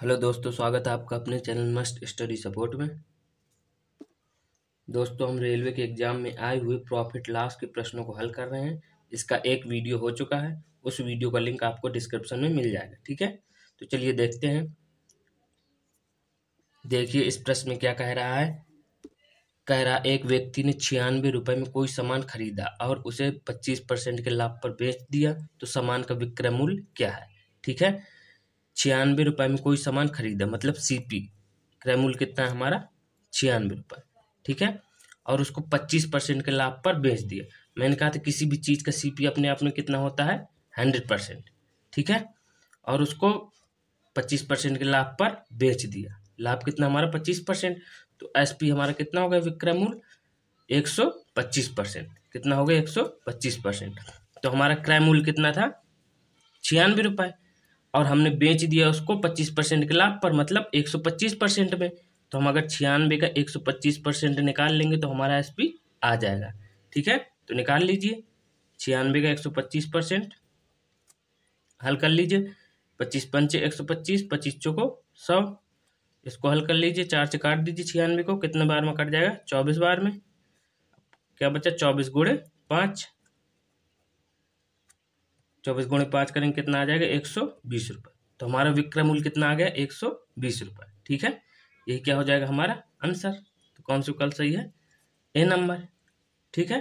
hello दोस्तों स्वागत है आपका अपने चैनल मस्ट स्टडी सपोर्ट में दोस्तों हम रेलवे के एग्जाम में आए हुए प्रॉफिट लॉस के प्रश्नों को हल कर रहे हैं इसका एक वीडियो हो चुका है उस वीडियो का लिंक आपको डिस्क्रिप्शन में मिल जाएगा ठीक है तो चलिए देखते हैं देखिए इस प्रश्न में क्या कह रहा है कह रहा एक व्यक्ति ने छियानवे रुपये में कोई सामान खरीदा और उसे पच्चीस परसेंट के लाभ पर बेच दिया तो सामान का विक्रय मूल्य क्या है ठीक है छियानवे रुपये में कोई सामान खरीदा मतलब सी पी क्रय मूल्य कितना है हमारा छियानवे रुपये ठीक है और उसको पच्चीस परसेंट के लाभ पर बेच दिया मैंने कहा था किसी भी चीज़ का सी पी अपने आप में कितना होता है हंड्रेड परसेंट ठीक है और उसको पच्चीस परसेंट के लाभ पर बेच दिया लाभ कितना हमारा पच्चीस परसेंट तो एस पी हमारा कितना हो गया विक्रय मूल्य एक सौ पच्चीस परसेंट कितना हो गया एक सौ पच्चीस परसेंट तो हमारा क्रय मूल्य कितना था छियानवे रुपये और हमने बेच दिया उसको पच्चीस परसेंट के लाभ पर मतलब एक सौ पच्चीस परसेंट में तो हम अगर छियानवे का एक सौ पच्चीस परसेंट निकाल लेंगे तो हमारा एस पी आ जाएगा ठीक है तो निकाल लीजिए छियानवे का एक सौ पच्चीस परसेंट हल कर लीजिए पच्चीस पंचे एक सौ पच्चीस पच्चीस चौको सौ इसको हल कर लीजिए चार से काट दीजिए छियानवे को कितने बार में कट जाएगा चौबीस बार में क्या बचा चौबीस गुड़े पाँच चौबीस गुणे पाँच करेंगे कितना आ जाएगा एक सौ बीस रुपये तो हमारा विक्रय मूल्य कितना आ गया एक सौ बीस रुपये ठीक है यही क्या हो जाएगा हमारा आंसर तो कौन सा कल सही है ए नंबर ठीक है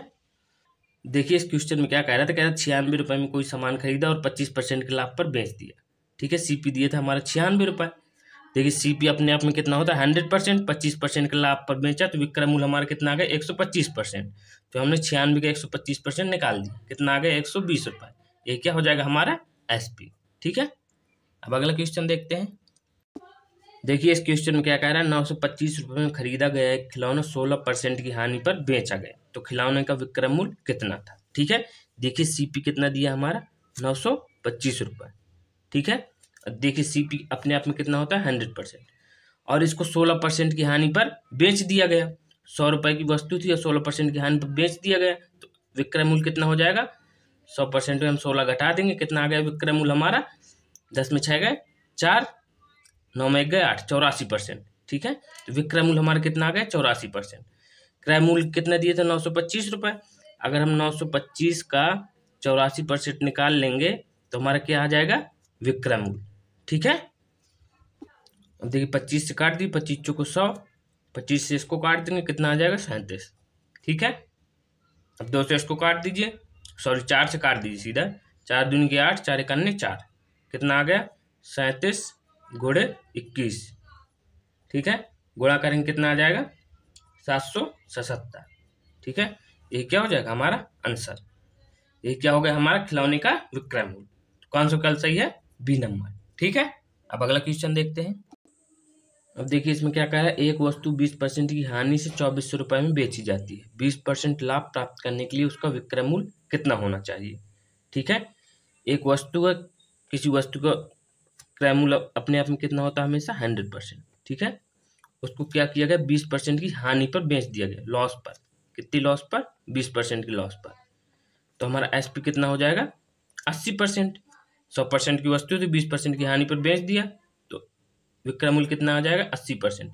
देखिए इस क्वेश्चन में क्या कह रहा था कह रहा था छियानवे रुपये में कोई सामान खरीदा और पच्चीस परसेंट के लाभ पर बेच दिया ठीक है पी दिए थे हमारा छियानवे रुपये देखिए पी अपने आप में कितना होता है हंड्रेड परसेंट पच्चीस परसेंट के लाभ पर बेचा तो विक्रय मूल्य हमारा कितना आ गया एक सौ पच्चीस परसेंट तो हमने छियानवे का एक सौ पच्चीस परसेंट निकाल दिया कितना आ गया एक सौ बीस रुपये ये क्या हो जाएगा हमारा पी ठीक है अब अगला क्वेश्चन देखते हैं देखिए इस क्वेश्चन में क्या कह रहा है नौ सौ पच्चीस रुपये में खरीदा गया एक खिलौना सोलह परसेंट की हानि पर बेचा गया तो खिलौने का विक्रम मूल्य कितना था ठीक है देखिए सीपी कितना दिया हमारा नौ सौ पच्चीस रुपये ठीक है देखिए सीपी अपने आप में कितना होता है हंड्रेड परसेंट और इसको सोलह परसेंट की हानि पर बेच दिया गया सौ रुपये की वस्तु थी और सोलह परसेंट की हानि पर बेच दिया गया तो विक्रय मूल्य कितना हो जाएगा सौ परसेंट में हम सोलह घटा देंगे कितना आ गया विक्रय मूल्य हमारा दस में छः गए चार नौ में गए आठ चौरासी परसेंट ठीक है तो विक्रय मूल्य हमारा कितना आ गया चौरासी परसेंट क्रय मूल्य कितने दिए थे नौ सौ पच्चीस रुपये अगर हम नौ सौ पच्चीस का चौरासी परसेंट निकाल लेंगे तो हमारा क्या आ जाएगा विक्रय मूल्य ठीक है अब देखिए पच्चीस से काट दी पच्चीस चौको सौ पच्चीस से इसको काट देंगे कितना आ जाएगा सैंतीस ठीक है अब दो सौ इसको काट दीजिए सॉरी चार से काट दीजिए सीधा चार दून के आठ चार इकान्य चार कितना आ गया सैंतीस घोड़े इक्कीस ठीक है घोड़ा करेंगे कितना आ जाएगा सात सौ सतहत्तर ठीक है ये क्या हो जाएगा हमारा आंसर ये क्या हो गया हमारा खिलौने का विक्रय मूल्य कौन सा कल सही है बी नंबर ठीक है अब अगला क्वेश्चन देखते हैं अब देखिए इसमें क्या कह रहा है एक वस्तु बीस परसेंट की हानि से चौबीस सौ रुपये में बेची जाती है बीस परसेंट लाभ प्राप्त करने के लिए उसका विक्रय मूल्य कितना होना चाहिए ठीक है एक वस्तु का किसी वस्तु का क्रय मूल्य अपने आप में कितना होता है हमेशा हंड्रेड परसेंट ठीक है उसको क्या किया गया बीस परसेंट की हानि पर बेच दिया गया लॉस पर कितनी लॉस पर बीस परसेंट की लॉस पर तो हमारा एस पी कितना हो जाएगा अस्सी परसेंट सौ परसेंट की वस्तु थी तो बीस परसेंट की हानि पर बेच दिया तो विक्रय मूल्य कितना आ जाएगा अस्सी परसेंट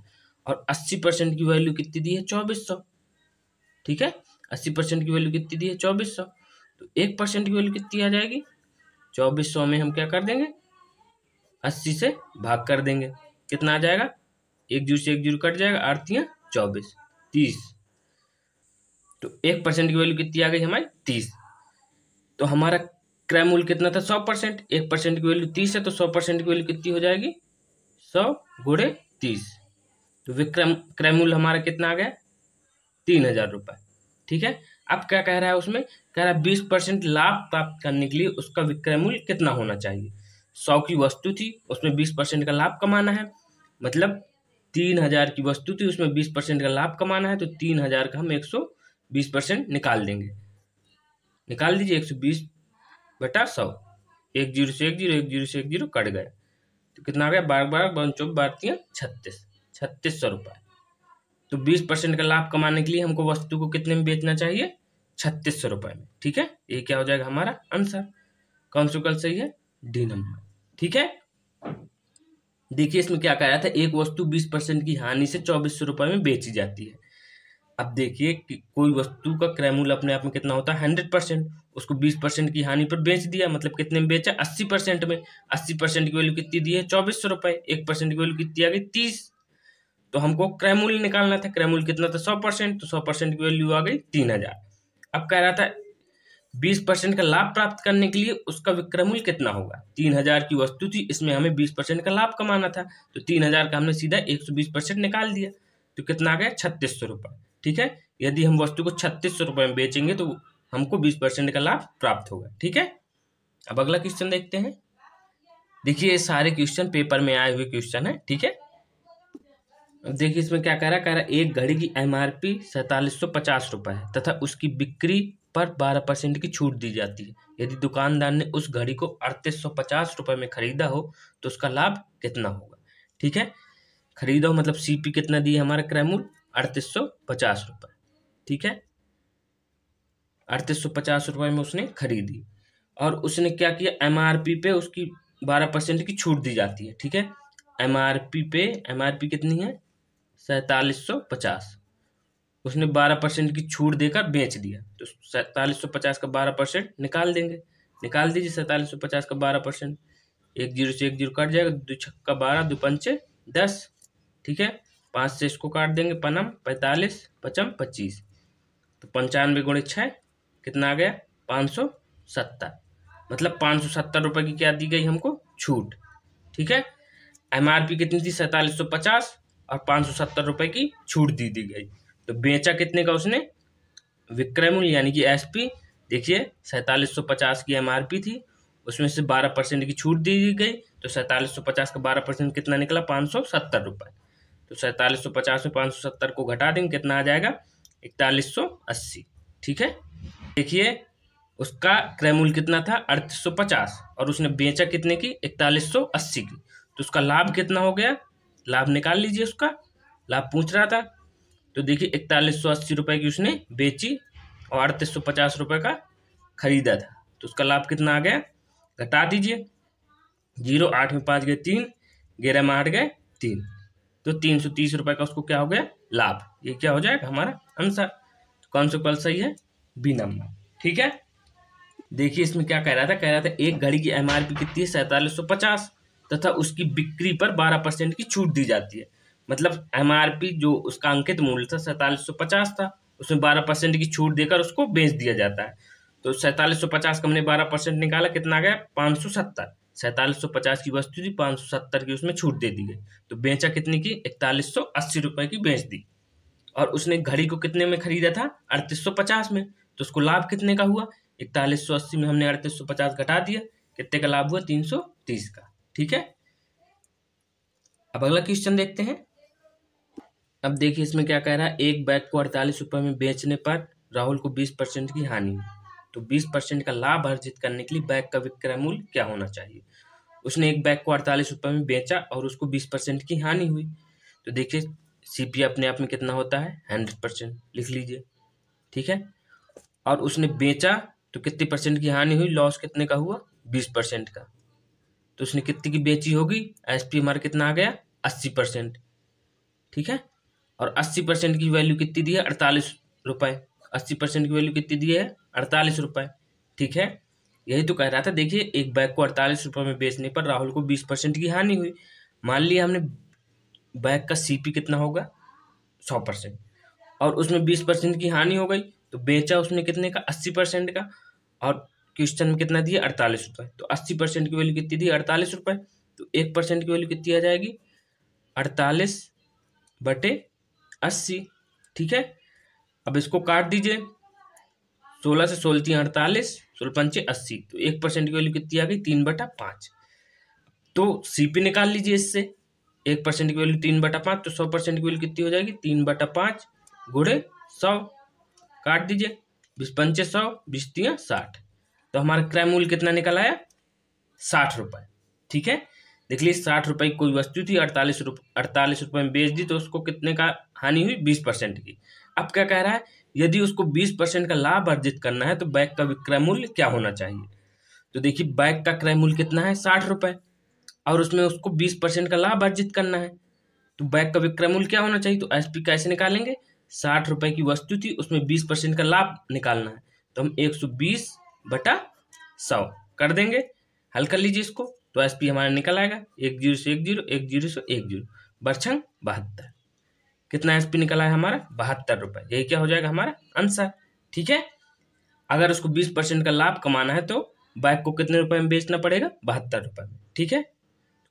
और अस्सी परसेंट की वैल्यू कितनी दी है चौबीस सौ ठीक है अस्सी परसेंट की वैल्यू कितनी दी है चौबीस सौ तो एक परसेंट की वैल्यू कितनी आ जाएगी चौबीस सौ में हम क्या कर देंगे अस्सी से भाग कर देंगे कितना आ जाएगा एक जूर से एक जूर कट जाएगा आरतियाँ चौबीस तीस तो एक परसेंट की वैल्यू कितनी आ गई हमारी तीस तो हमारा क्रय मूल्य कितना था सौ परसेंट एक परसेंट की वैल्यू तीस है तो सौ परसेंट की वैल्यू कितनी हो जाएगी सौ गुड़े तीस तो विक्रम क्रय मूल्य हमारा कितना आ गया तीन हजार रुपये ठीक है अब क्या कह रहा है उसमें कह रहा है बीस परसेंट लाभ प्राप्त करने के लिए उसका विक्रय मूल्य कितना होना चाहिए सौ की वस्तु थी उसमें बीस परसेंट का लाभ कमाना है मतलब तीन हजार की वस्तु थी उसमें बीस परसेंट का लाभ कमाना है तो तीन हजार का हम एक सौ बीस परसेंट निकाल देंगे निकाल दीजिए एक सौ बीस बटा सौ एक जीरो से एक जीरो एक जीरो से एक जीरो कट गए तो कितना आ गया बारह बारह बारह चौबीस बारह तीन छत्तीस छत्तीस सौ रुपये तो बीस परसेंट का लाभ कमाने के लिए हमको वस्तु को कितने में बेचना चाहिए छत्तीस सौ रुपए में ठीक है ये क्या हो जाएगा हमारा आंसर कौन सा कल सही है डी नंबर ठीक है देखिए इसमें क्या कहा था एक वस्तु बीस परसेंट की हानि से चौबीस सौ रुपए में बेची जाती है अब देखिए कोई वस्तु का क्रय मूल्य अपने आप में कितना होता है हंड्रेड परसेंट उसको बीस परसेंट की हानि पर बेच दिया मतलब कितने में बेचा अस्सी परसेंट में अस्सी परसेंट की वैल्यू कितनी दी है चौबीस सौ रुपए एक परसेंट की वैल्यू कितनी आ गई तीस तो हमको क्रैमूल निकालना था क्रैमूल कितना था सौ परसेंट तो सौ परसेंट की वैल्यू आ गई तीन हजार अब कह रहा था बीस परसेंट का लाभ प्राप्त करने के लिए उसका विक्रमूल कितना होगा तीन हजार की वस्तु थी इसमें हमें बीस परसेंट का लाभ कमाना था तो तीन हजार का हमने सीधा एक सौ बीस परसेंट निकाल दिया तो कितना आ गया छत्तीस सौ रुपये ठीक है यदि हम वस्तु को छत्तीस सौ रुपये में बेचेंगे तो हमको बीस परसेंट का लाभ प्राप्त होगा ठीक है अब अगला क्वेश्चन देखते हैं देखिए ये सारे क्वेश्चन पेपर में आए हुए क्वेश्चन है ठीक है देखिए इसमें क्या कह रहा है कह रहा है एक घड़ी की एम आर पी सैतालीस सौ पचास रुपये है तथा उसकी बिक्री पर बारह परसेंट की छूट दी जाती है यदि दुकानदार ने उस घड़ी को अड़तीस सौ पचास रुपये में खरीदा हो तो उसका लाभ कितना होगा ठीक है खरीदा हो मतलब सी पी कितना है हमारा क्रय अड़तीस सौ पचास रुपये ठीक है अड़तीस सौ पचास रुपये में उसने खरीदी और उसने क्या किया एम आर पी पे उसकी बारह परसेंट की छूट दी जाती है ठीक है एम आर पी पे एम आर पी कितनी है सैंतालीस सौ पचास उसने बारह परसेंट की छूट देकर बेच दिया तो सैंतालीस सौ पचास का बारह परसेंट निकाल देंगे निकाल दीजिए सैंतालीस सौ पचास का बारह परसेंट एक जीरो से एक जीरो कट जाएगा दो छक्का बारह दो पंचे दस ठीक है पाँच से इसको काट देंगे पनम पैंतालीस पचम पच्चीस तो पंचानवे गुणे छः कितना आ गया पाँच सौ सत्तर मतलब पाँच सौ सत्तर रुपये की क्या दी गई हमको छूट ठीक है एम आर पी कितनी थी सैंतालीस सौ पचास और पाँच सौ सत्तर रुपये की छूट दी दी गई तो बेचा कितने का उसने विक्रय मूल्य यानी कि एसपी देखिए सैंतालीस सौ पचास की एमआरपी थी उसमें से बारह परसेंट की छूट दी गई तो सैंतालीस सौ पचास का बारह परसेंट कितना निकला पाँच सौ सत्तर रुपये तो सैंतालीस सौ पचास में पाँच सौ सत्तर को घटा देंगे कितना आ जाएगा इकतालीस सौ अस्सी ठीक है देखिए उसका क्रय मूल्य कितना था अड़तीस सौ पचास और उसने बेचा कितने की इकतालीस सौ अस्सी की तो उसका लाभ कितना हो गया लाभ निकाल लीजिए उसका लाभ पूछ रहा था तो देखिए इकतालीस सौ अस्सी रुपये की उसने बेची और अड़तीस सौ पचास रुपये का खरीदा था तो उसका लाभ कितना आ गया घटा दीजिए जीरो आठ में पाँच गए तीन ग्यारह में आठ गए तीन तो तीन सौ तीस रुपये का उसको क्या हो गया लाभ ये क्या हो जाएगा हमारा आंसर तो कौन सा कल सही है बी नंबर ठीक है देखिए इसमें क्या कह रहा था कह रहा था एक घड़ी की एमआरपी कितनी है सैंतालीस सौ पचास तथा उसकी बिक्री पर बारह परसेंट की छूट दी जाती है मतलब पी जो उसका अंकित मूल्य था सैंतालीस सौ पचास था उसमें बारह परसेंट की छूट देकर उसको बेच दिया जाता है तो सैंतालीस सौ पचास का हमने बारह परसेंट निकाला कितना गया पाँच सौ सत्तर सैंतालीस सौ पचास की वस्तु थी पाँच सौ सत्तर की उसमें छूट दे दी गई तो बेचा कितने की इकतालीस सौ अस्सी रुपये की बेच दी और उसने घड़ी को कितने में खरीदा था अड़तीस सौ पचास में तो उसको लाभ कितने का हुआ इकतालीस सौ अस्सी में हमने अड़तीस सौ पचास घटा दिया कितने का लाभ हुआ तीन सौ तीस का ठीक है अब अगला क्वेश्चन देखते हैं अब देखिए इसमें क्या कह रहा है एक बैग को अड़तालीस रुपये में बेचने पर राहुल को बीस परसेंट की हानि तो बीस परसेंट का लाभ अर्जित करने के लिए बैग का विक्रय मूल्य क्या होना चाहिए उसने एक बैग को अड़तालीस रुपये में बेचा और उसको बीस परसेंट की हानि हुई तो देखिए सी अपने आप में कितना होता है हंड्रेड परसेंट लिख लीजिए ठीक है और उसने बेचा तो कितने परसेंट की हानि हुई लॉस कितने का हुआ बीस परसेंट का तो उसने कितने की बेची होगी एस पी हमारा कितना आ गया अस्सी परसेंट ठीक है और अस्सी परसेंट की वैल्यू कितनी दी है अड़तालीस रुपये अस्सी परसेंट की वैल्यू कितनी दी है अड़तालीस रुपये ठीक है यही तो कह रहा था देखिए एक बैग को अड़तालीस रुपये में बेचने पर राहुल को बीस परसेंट की हानि हुई मान लिया हमने बैग का सीपी कितना होगा सौ परसेंट और उसमें बीस परसेंट की हानि हो गई तो बेचा उसने कितने का अस्सी परसेंट का और क्वेश्चन में कितना दिया अड़तालीस रुपये तो अस्सी परसेंट की वैल्यू कितनी दी अड़तालीस रुपये तो एक परसेंट की वैल्यू कितनी आ जाएगी अड़तालीस बटे अस्सी ठीक है अब इसको काट दीजिए सोलह से सोलह तीन अड़तालीस सोलह पंचे अस्सी तो एक परसेंट की वैल्यू कितनी आ गई तीन बटा पाँच तो सीपी निकाल लीजिए इससे एक परसेंट की वैल्यू तीन बटा पाँच तो सौ परसेंट की वैल्यू कितनी हो जाएगी तीन बटा पाँच गुड़े सौ काट दीजिए बीस पंचे सौ बीस तीन साठ तो हमारा क्रय मूल्य कितना निकल आया साठ रुपये ठीक है देख लीजिए साठ रुपये की कोई वस्तु थी अड़तालीस रुप अड़तालीस रुपये में बेच दी तो उसको कितने का हानि हुई बीस परसेंट की अब क्या कह रहा है यदि उसको बीस परसेंट का लाभ अर्जित करना है तो बैग का विक्रय मूल्य क्या होना चाहिए तो देखिए बैग का क्रय मूल्य कितना है साठ रुपये और उसमें उसको बीस परसेंट का लाभ अर्जित करना है तो बैग का विक्रय मूल्य क्या होना चाहिए तो एस पी कैसे निकालेंगे साठ रुपये की वस्तु थी उसमें बीस परसेंट का लाभ निकालना है तो हम एक सौ बीस बटा सौ कर देंगे हल कर लीजिए इसको तो एस पी हमारा निकल आएगा एक जीरो से एक जीरो एक जीरो से एक जीरो बरछंग बहत्तर कितना एस पी निकला है हमारा बहत्तर रुपये यही क्या हो जाएगा हमारा आंसर ठीक है अगर उसको बीस परसेंट का लाभ कमाना है तो बाइक को कितने रुपए में बेचना पड़ेगा बहत्तर रुपए में ठीक है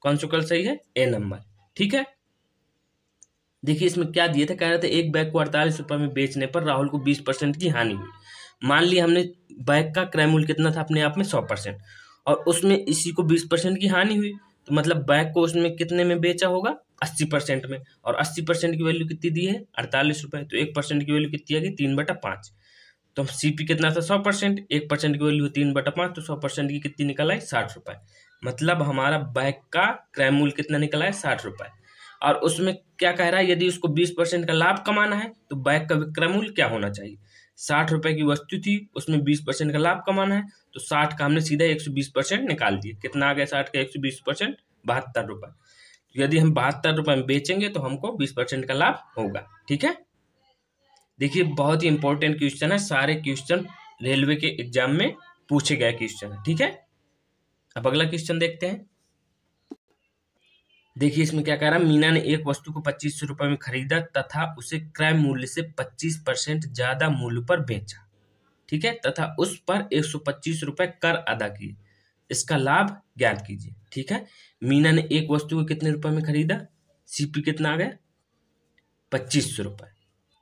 कौन सा कल सही है ए नंबर ठीक है देखिए इसमें क्या दिए थे कह रहे थे एक बैग को अड़तालीस रुपए में बेचने पर राहुल को बीस परसेंट की हानि हुई मान ली हमने बैग का क्रय मूल्य कितना था अपने आप में सौ परसेंट और उसमें इसी को बीस परसेंट की हानि हुई तो मतलब बैग को उसमें कितने में बेचा होगा अस्सी परसेंट में और अस्सी परसेंट की वैल्यू कितनी दी है अड़तालीस रुपये तो एक परसेंट की वैल्यू कितनी आ गई तीन बटा पाँच तो हम सी पी कितना था सौ परसेंट एक परसेंट की वैल्यू तीन बटा पाँच तो सौ परसेंट की कितनी निकल आई साठ रुपये मतलब हमारा बैग का क्रय मूल्य कितना निकला है साठ रुपये और उसमें क्या कह रहा है यदि उसको बीस परसेंट का लाभ कमाना है तो बैग का विक्रय मूल्य क्या होना चाहिए साठ रुपए की वस्तु थी उसमें बीस परसेंट का लाभ कमाना है तो साठ का हमने सीधा एक सौ बीस परसेंट निकाल दिया कितना आ गया साठ का एक सौ बीस परसेंट बहत्तर रुपए यदि हम बहत्तर रुपए में बेचेंगे तो हमको बीस परसेंट का लाभ होगा ठीक है देखिए बहुत ही इंपॉर्टेंट क्वेश्चन है सारे क्वेश्चन रेलवे के एग्जाम में पूछे गए क्वेश्चन ठीक है अब अगला क्वेश्चन देखते हैं देखिए इसमें क्या कह रहा है मीना ने एक वस्तु को पच्चीस सौ रुपये में खरीदा तथा उसे क्रय मूल्य से पच्चीस परसेंट ज़्यादा मूल्य पर बेचा ठीक है तथा उस पर एक सौ पच्चीस रुपये कर अदा किए इसका लाभ ज्ञात कीजिए ठीक है मीना ने एक वस्तु को कितने रुपए में खरीदा सीपी कितना आ गया पच्चीस सौ रुपये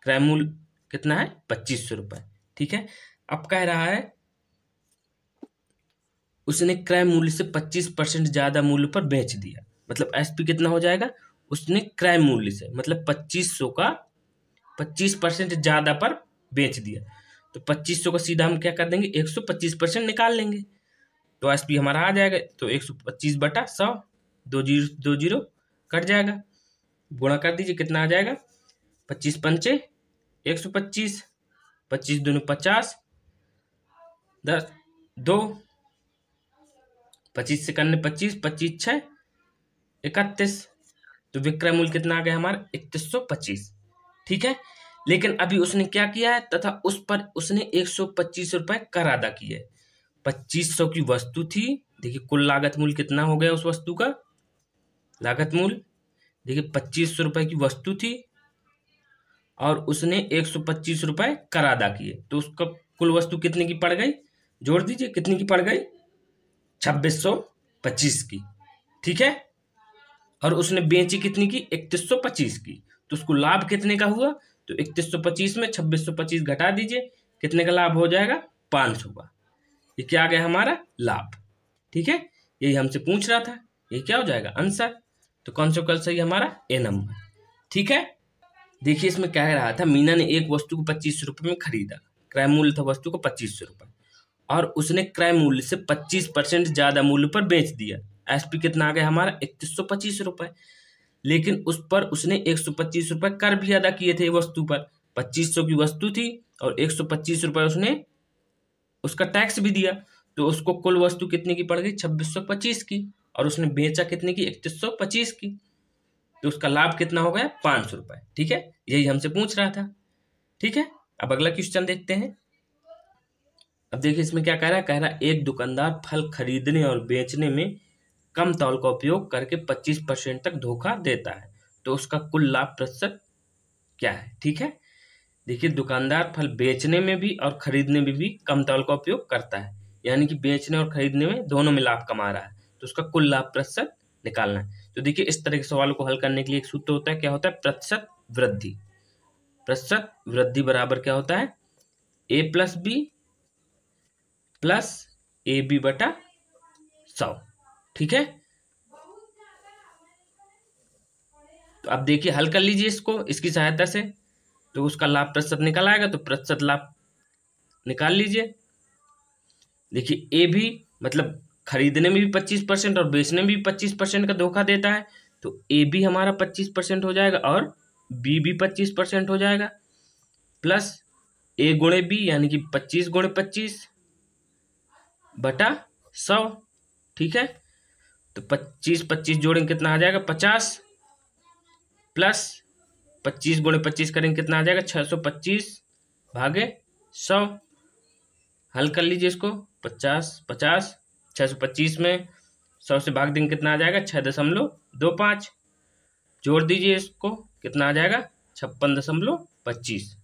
क्रय मूल्य कितना है पच्चीस सौ रुपये ठीक है अब कह रहा है उसने क्रय मूल्य से पच्चीस परसेंट ज़्यादा मूल्य पर बेच दिया मतलब एस पी कितना हो जाएगा उसने क्रय मूल्य से मतलब पच्चीस सौ का पच्चीस परसेंट ज़्यादा पर बेच दिया तो पच्चीस सौ का सीधा हम क्या कर देंगे एक सौ पच्चीस परसेंट निकाल लेंगे तो एस पी हमारा आ जाएगा तो एक सौ पच्चीस बटा सौ दो जीरो दो जीरो कट जाएगा गुणा कर दीजिए कितना आ जाएगा पच्चीस पंचे एक सौ पच्चीस पच्चीस दोनों पचास दस दो पच्चीस से करने पच्चीस पच्चीस छः इकतीस तो विक्रय मूल्य कितना आ गया हमारा इकतीस सौ पच्चीस ठीक है लेकिन अभी उसने क्या किया है तथा उस पर उसने एक सौ पच्चीस रुपए कर अदा किया है पच्चीस सौ की वस्तु थी देखिए कुल लागत मूल्य कितना हो गया उस वस्तु का लागत मूल देखिए पच्चीस सौ रुपए की वस्तु थी और उसने एक सौ पच्चीस रुपए कर अदा किए तो उसका कुल वस्तु कितने की पड़ गई जोड़ दीजिए कितने की पड़ गई छब्बीस सौ पच्चीस की ठीक है और उसने बेची कितनी की इकतीस सौ पच्चीस की तो उसको लाभ कितने का हुआ तो इकतीस सौ पच्चीस में छब्बीस सौ पच्चीस घटा दीजिए कितने का लाभ हो जाएगा पाँच सौ का ये क्या आ गया हमारा लाभ ठीक है यही हमसे पूछ रहा था ये क्या हो जाएगा आंसर तो कौन सा कल सही हमारा ए नंबर ठीक है देखिए इसमें कह रहा था मीना ने एक वस्तु को पच्चीस रुपये में खरीदा क्रय मूल्य था वस्तु को पच्चीस सौ रुपये और उसने क्रय मूल्य से पच्चीस परसेंट ज़्यादा मूल्य पर बेच दिया एस पी कितना आ गया हमारा इकतीस सौ पच्चीस रुपये लेकिन उस पर उसने एक सौ पच्चीस रुपये कर भी अदा किए थे वस्तु पर पच्चीस सौ की वस्तु थी और एक सौ पच्चीस रुपये उसने उसका टैक्स भी दिया तो उसको कुल वस्तु कितने की पड़ गई छब्बीस सौ पच्चीस की और उसने बेचा कितने की इकतीस सौ पच्चीस की तो उसका लाभ कितना हो गया पाँच सौ रुपये ठीक है यही हमसे पूछ रहा था ठीक है अब अगला क्वेश्चन देखते हैं अब देखिए इसमें क्या कह रहा है कह रहा है एक दुकानदार फल खरीदने और बेचने में कम तौल का उपयोग करके 25 परसेंट तक धोखा देता है तो उसका कुल लाभ प्रतिशत क्या है ठीक है देखिए दुकानदार फल बेचने में भी और खरीदने में भी कम तौल का उपयोग करता है यानी कि बेचने और खरीदने में दोनों में लाभ कमा रहा है तो उसका कुल लाभ प्रतिशत निकालना है तो देखिए इस तरह के सवाल को हल करने के लिए एक सूत्र होता है क्या होता है प्रतिशत वृद्धि प्रतिशत वृद्धि बराबर क्या होता है A plus B plus A B बटा सौ ठीक है तो आप देखिए हल कर लीजिए इसको इसकी सहायता से तो उसका लाभ प्रतिशत निकल आएगा तो प्रतिशत लाभ निकाल लीजिए देखिए ए भी मतलब खरीदने में भी पच्चीस परसेंट और बेचने में भी पच्चीस परसेंट का धोखा देता है तो ए भी हमारा पच्चीस परसेंट हो जाएगा और बी भी पच्चीस परसेंट हो जाएगा प्लस ए गुणे बी यानी कि पच्चीस गुणे पच्चीस बटा सौ ठीक है तो पच्चीस पच्चीस जोड़ेंगे कितना आ जाएगा पचास प्लस पच्चीस गुणे पच्चीस करेंगे कितना आ जाएगा छः सौ पच्चीस भागे सौ हल कर लीजिए इसको पचास पचास छः सौ पच्चीस में सौ से भाग देंगे कितना आ जाएगा छः दशमलव दो पाँच जोड़ दीजिए इसको कितना आ जाएगा छप्पन दशमलव पच्चीस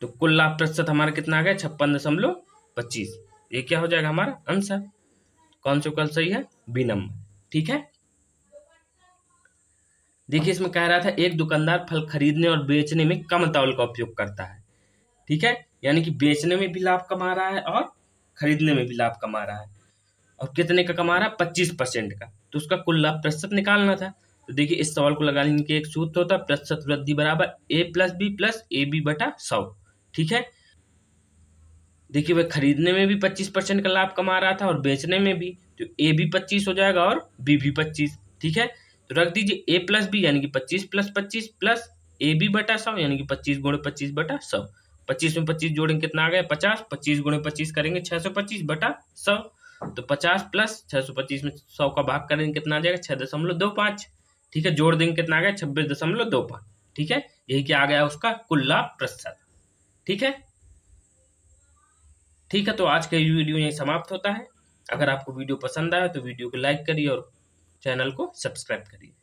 तो कुल लाभ प्रतिशत हमारा कितना आ गया छप्पन दशमलव पच्चीस ये क्या हो जाएगा हमारा आंसर कौन सा विकल्प सही है बी नंबर ठीक है देखिए इसमें कह रहा था एक दुकानदार फल खरीदने और बेचने में कम तौल का उपयोग करता है ठीक है यानी कि बेचने में भी लाभ कमा रहा है और खरीदने में भी लाभ कमा रहा है और कितने का कमा रहा है पच्चीस परसेंट का तो उसका कुल लाभ प्रतिशत निकालना था तो देखिए इस सवाल को लगाने के एक सूत्र होता है प्रतिशत वृद्धि बराबर A plus B plus A B बटा सौ ठीक है देखिए वह खरीदने में भी पच्चीस परसेंट का लाभ कमा रहा था और बेचने में भी तो ए भी पच्चीस हो जाएगा और बी भी पच्चीस ठीक है तो रख दीजिए ए प्लस बी यानी कि पच्चीस प्लस पच्चीस प्लस ए बी बटा सौ यानी कि पच्चीस गुणे पच्चीस बटा सौ पच्चीस में पच्चीस जोड़ेंगे कितना आ गया पचास पच्चीस गुणे पच्चीस करेंगे छः सौ पच्चीस बटा सौ तो पचास प्लस छः सौ पच्चीस में सौ का भाग करेंगे कितना आ जाएगा छः दशमलव दो पाँच ठीक है जोड़ देंगे कितना आ गया छब्बीस दशमलव दो पाँच ठीक है यही क्या आ गया उसका कुल लाभ प्रतिशत ठीक है ठीक है तो आज का वीडियो यही समाप्त होता है अगर आपको वीडियो पसंद आया तो वीडियो को लाइक करिए और चैनल को सब्सक्राइब करिए